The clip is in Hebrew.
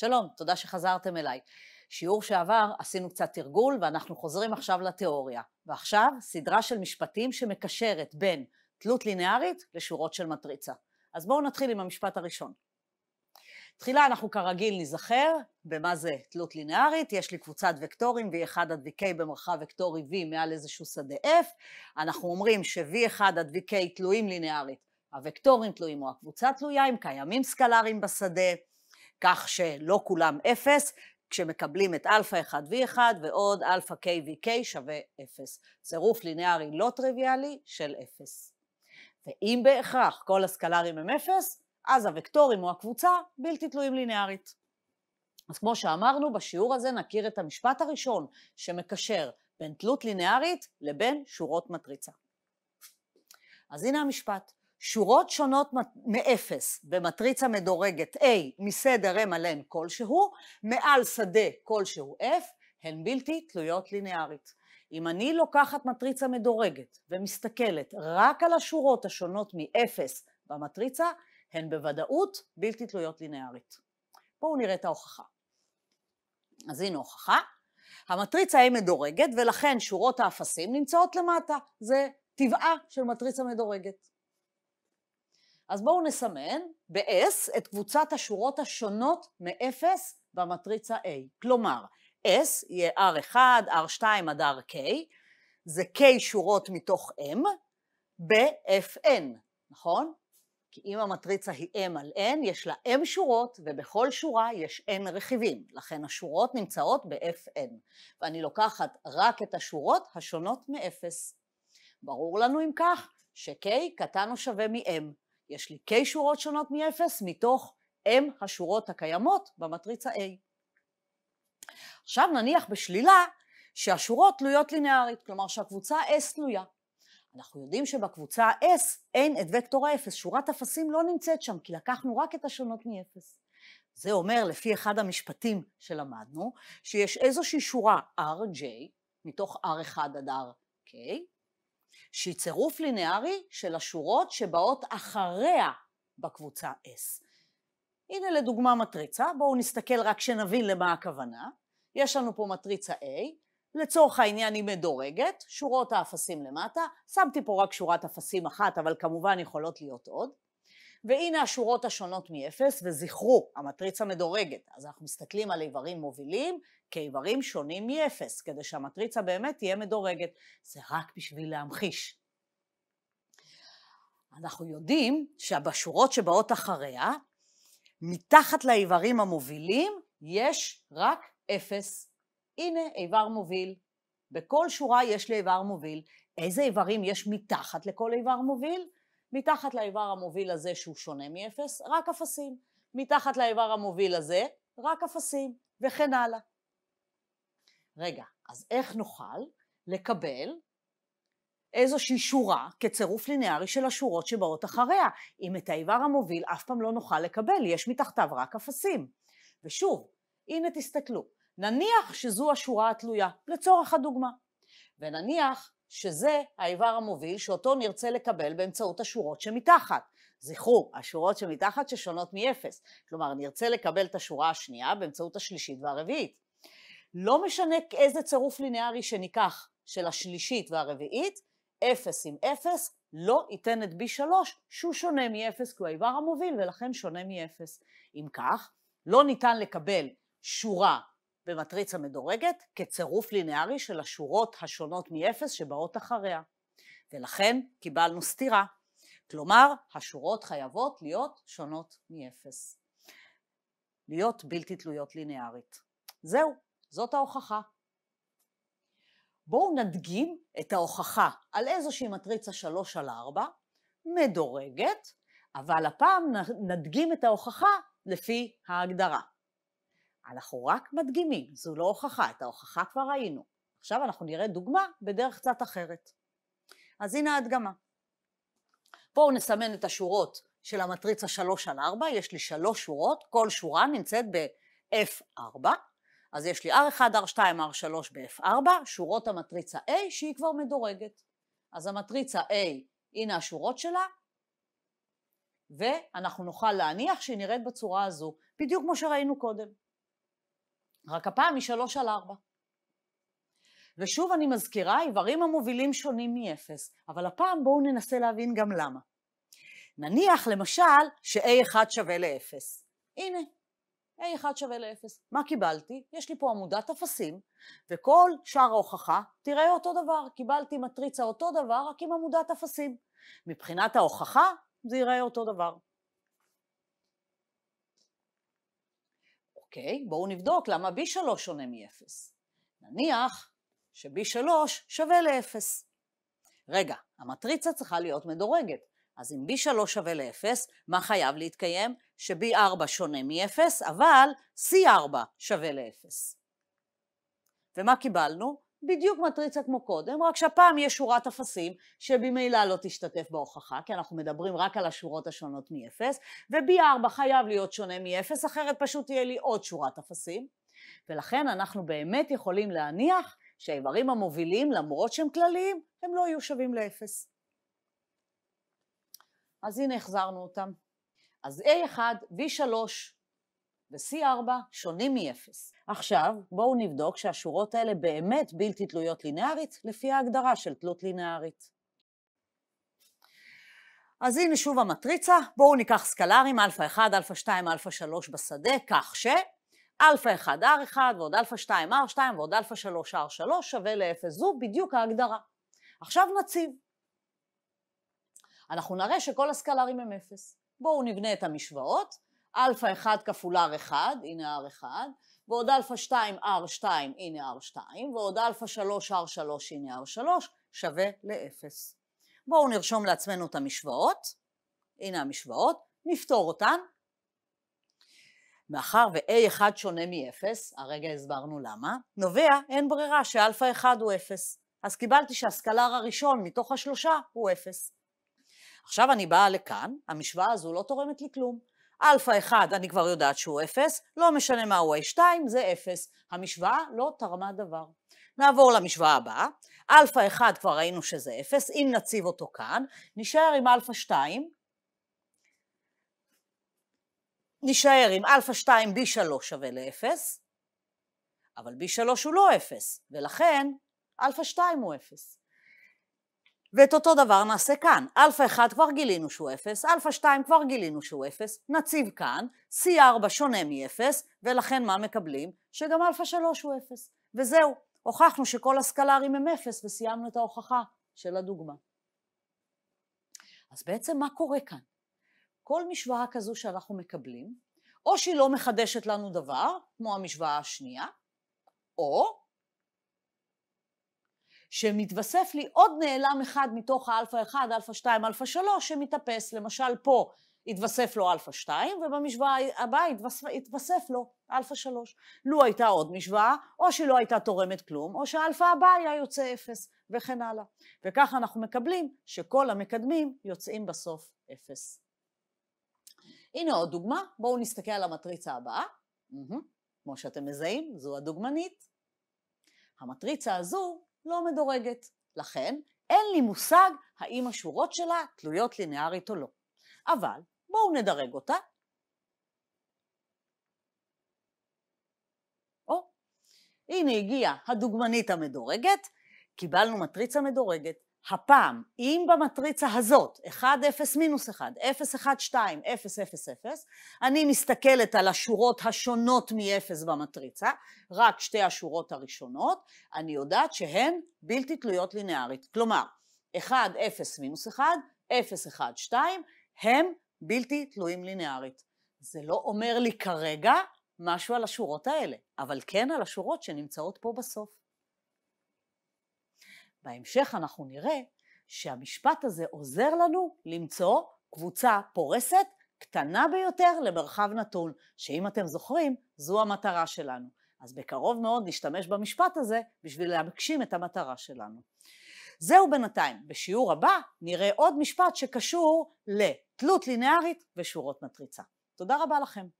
שלום, תודה שחזרתם אליי. שיעור שעבר עשינו קצת תרגול ואנחנו חוזרים עכשיו לתיאוריה. ועכשיו סדרה של משפטים שמקשרת בין תלות לינארית לשורות של מטריצה. אז בואו נתחיל עם המשפט הראשון. תחילה אנחנו כרגיל ניזכר במה זה תלות לינארית, יש לי קבוצת וקטורים V1 עד VK במרחב וקטורי V מעל איזשהו שדה F, אנחנו אומרים ש-V1 עד VK תלויים לינארית, הוקטורים תלויים או הקבוצה תלויה, אם קיימים סקלרים בשדה, כך שלא כולם אפס, כשמקבלים את אלפא 1 v1 ועוד אלפא k vk שווה אפס. צירוף לינארי לא טריוויאלי של אפס. ואם בהכרח כל הסקלרים הם אפס, אז הוקטורים או הקבוצה בלתי תלויים לינארית. אז כמו שאמרנו, בשיעור הזה נכיר את המשפט הראשון שמקשר בין תלות לינארית לבין שורות מטריצה. אז הנה המשפט. שורות שונות מאפס במטריצה מדורגת A מסדר M על N כלשהו, מעל שדה כלשהו F, הן בלתי תלויות ליניארית. אם אני לוקחת מטריצה מדורגת ומסתכלת רק על השורות השונות מאפס במטריצה, הן בוודאות בלתי תלויות ליניארית. בואו נראה את ההוכחה. אז הנה הוכחה. המטריצה היא מדורגת ולכן שורות האפסים נמצאות למטה. זה טבעה של מטריצה מדורגת. אז בואו נסמן ב-S את קבוצת השורות השונות מ-0 במטריצה A. כלומר, S יהיה R1, R2 עד RK, זה K שורות מתוך M, ב-FN, נכון? כי אם המטריצה היא M על N, יש לה M שורות, ובכל שורה יש N רכיבים. לכן השורות נמצאות ב-Fn. ואני לוקחת רק את השורות השונות מ-0. ברור לנו אם כך, ש-K קטן או שווה מ-M. יש לי K שורות שונות מ-0 מתוך M השורות הקיימות במטריצה A. עכשיו נניח בשלילה שהשורות תלויות לינארית, כלומר שהקבוצה S תלויה. אנחנו יודעים שבקבוצה S אין את וקטור האפס, שורת אפסים לא נמצאת שם, כי לקחנו רק את השונות מ-0. זה אומר, לפי אחד המשפטים שלמדנו, שיש איזושהי שורה RJ, מתוך R1 עד RK, שהיא צירוף לינארי של השורות שבאות אחריה בקבוצה S. הנה לדוגמה מטריצה, בואו נסתכל רק שנבין למה הכוונה. יש לנו פה מטריצה A, לצורך העניין היא מדורגת, שורות האפסים למטה, שמתי פה רק שורת אפסים אחת, אבל כמובן יכולות להיות עוד. והנה השורות השונות מ-0, וזכרו, המטריצה מדורגת, אז אנחנו מסתכלים על איברים מובילים כאיברים שונים מ-0, כדי שהמטריצה באמת תהיה מדורגת. זה רק בשביל להמחיש. אנחנו יודעים שבשורות שבאות אחריה, מתחת לאיברים המובילים יש רק 0. הנה איבר מוביל. בכל שורה יש לי איבר מוביל. איזה איברים יש מתחת לכל איבר מוביל? מתחת לאיבר המוביל הזה שהוא שונה מאפס, רק אפסים. מתחת לאיבר המוביל הזה, רק אפסים, וכן הלאה. רגע, אז איך נוכל לקבל איזושהי שורה כצירוף לינארי של השורות שבאות אחריה? אם את האיבר המוביל אף פעם לא נוכל לקבל, יש מתחתיו רק אפסים. ושוב, הנה תסתכלו, נניח שזו השורה התלויה, לצורך הדוגמה. ונניח שזה האיבר המוביל שאותו נרצה לקבל באמצעות השורות שמתחת. זכרו, השורות שמתחת ששונות מ-0. כלומר, נרצה לקבל את השורה השנייה באמצעות השלישית והרביעית. לא משנה איזה צירוף לינארי שניקח של השלישית והרביעית, 0 עם 0 לא ייתן את B3 שהוא שונה מ-0 כי הוא האיבר המוביל ולכן שונה מ-0. אם כך, לא ניתן לקבל שורה במטריצה מדורגת כצירוף לינארי של השורות השונות מ-0 שבאות אחריה. ולכן קיבלנו סתירה. כלומר, השורות חייבות להיות שונות מ-0. להיות בלתי תלויות לינארית. זהו, זאת ההוכחה. בואו נדגים את ההוכחה על איזושהי מטריצה 3 על 4, מדורגת, אבל הפעם נדגים את ההוכחה לפי ההגדרה. אנחנו רק מדגימים, זו לא הוכחה, את ההוכחה כבר ראינו. עכשיו אנחנו נראה דוגמה בדרך קצת אחרת. אז הנה ההדגמה. בואו נסמן את השורות של המטריצה 3 על 4, יש לי שלוש שורות, כל שורה נמצאת ב-F4, אז יש לי R1, R2, R3 ב-F4, שורות המטריצה A שהיא כבר מדורגת. אז המטריצה A, הנה השורות שלה, ואנחנו נוכל להניח שהיא נראית בצורה הזו, בדיוק כמו שראינו קודם. רק הפעם משלוש על ארבע. ושוב אני מזכירה, איברים המובילים שונים מאפס, אבל הפעם בואו ננסה להבין גם למה. נניח למשל ש-A1 שווה ל-0. הנה, A1 שווה ל-0. מה קיבלתי? יש לי פה עמודת אפסים, וכל שאר ההוכחה תראה אותו דבר. קיבלתי מטריצה אותו דבר, רק עם עמודת אפסים. מבחינת ההוכחה זה יראה אותו דבר. אוקיי, בואו נבדוק למה B3 שונה מ-0. נניח ש-B3 שווה ל-0. רגע, המטריצה צריכה להיות מדורגת, אז אם B3 שווה ל-0, מה חייב להתקיים? ש-B4 שונה מ-0, אבל C4 שווה ל-0. ומה קיבלנו? בדיוק מטריצה כמו קודם, רק שהפעם יש שורת אפסים שבמילא לא תשתתף בהוכחה, כי אנחנו מדברים רק על השורות השונות מ-0, ו b 4 חייב להיות שונה מ-0, אחרת פשוט תהיה לי עוד שורת אפסים, ולכן אנחנו באמת יכולים להניח שהאיברים המובילים, למרות שהם כלליים, הם לא יהיו שווים ל-0. אז הנה החזרנו אותם. אז A1, V3, ו-C4 שונים מ-0. עכשיו, בואו נבדוק שהשורות האלה באמת בלתי תלויות לינארית, לפי ההגדרה של תלות לינארית. אז הנה שוב המטריצה, בואו ניקח סקלרים, Alpha 1, Alpha 2, Alpha 3 בשדה, כך ש... Alpha 1 R1 ועוד Alpha 2 R2 ועוד Alpha 3 R3 שווה ל-0, זו בדיוק ההגדרה. עכשיו נציב. אנחנו נראה שכל הסקלרים הם 0. בואו נבנה את המשוואות, אלפא 1 כפול R1, הנה R1, ועוד אלפא 2 R2, הנה R2, ועוד אלפא 3 R3, הנה R3, שווה ל-0. בואו נרשום לעצמנו את המשוואות, הנה המשוואות, נפתור אותן. מאחר ו-A1 שונה מ-0, הרגע הסברנו למה, נובע, אין ברירה, שאלפא 1 הוא 0. אז קיבלתי שהסקלר הראשון מתוך השלושה הוא 0. עכשיו אני באה לכאן, המשוואה הזו לא תורמת לי כלום. אלפא 1 אני כבר יודעת שהוא 0, לא משנה מהו ה-2, זה 0. המשוואה לא תרמה דבר. נעבור למשוואה הבאה, אלפא 1 כבר ראינו שזה 0, אם נציב אותו כאן, נשאר עם אלפא 2, נשאר עם אלפא 2 b3 שווה ל-0, אבל b3 הוא לא 0, ולכן אלפא 2 הוא 0. ואת אותו דבר נעשה כאן. Alpha 1 כבר גילינו שהוא 0, Alpha 2 כבר גילינו שהוא 0, נציב כאן, C4 שונה מ-0, ולכן מה מקבלים? שגם Alpha 3 הוא 0. וזהו, הוכחנו שכל הסקלרים הם 0 וסיימנו את ההוכחה של הדוגמה. אז בעצם מה קורה כאן? כל משוואה כזו שאנחנו מקבלים, או שהיא לא מחדשת לנו דבר, כמו המשוואה השנייה, או שמתווסף לי עוד נעלם אחד מתוך האלפא 1, אלפא 2, אלפא 3, שמתאפס. למשל פה התווסף לו אלפא 2, ובמשוואה הבאה התווסף, התווסף לו אלפא 3. לו הייתה עוד משוואה, או שהיא לא הייתה תורמת כלום, או שהאלפא הבא היה יוצא 0, וכן הלאה. וככה אנחנו מקבלים שכל המקדמים יוצאים בסוף 0. הנה עוד דוגמה, בואו נסתכל על המטריצה הבאה. Mm-hmm. כמו שאתם מזהים, זו הדוגמנית. המטריצה הזו לא מדורגת. לכן, אין לי מושג האם השורות שלה תלויות לינארית או לא. אבל בואו נדרג אותה. או, הנה הגיעה הדוגמנית המדורגת, קיבלנו מטריצה מדורגת. הפעם, אם במטריצה הזאת, 1, 0, מינוס 1, 0, 1, 2, 0, 0, 0, אני מסתכלת על השורות השונות מ-0 במטריצה, רק שתי השורות הראשונות, אני יודעת שהן בלתי תלויות לינארית. כלומר, 1, 0, מינוס 1, 0, 1, 2, הם בלתי תלויים לינארית. זה לא אומר לי כרגע משהו על השורות האלה, אבל כן על השורות שנמצאות פה בסוף. בהמשך אנחנו נראה שהמשפט הזה עוזר לנו למצוא קבוצה פורסת קטנה ביותר למרחב נתון, שאם אתם זוכרים, זו המטרה שלנו. אז בקרוב מאוד נשתמש במשפט הזה בשביל להגשים את המטרה שלנו. זהו בינתיים. בשיעור הבא נראה עוד משפט שקשור לתלות לינארית ושורות מטריצה. תודה רבה לכם.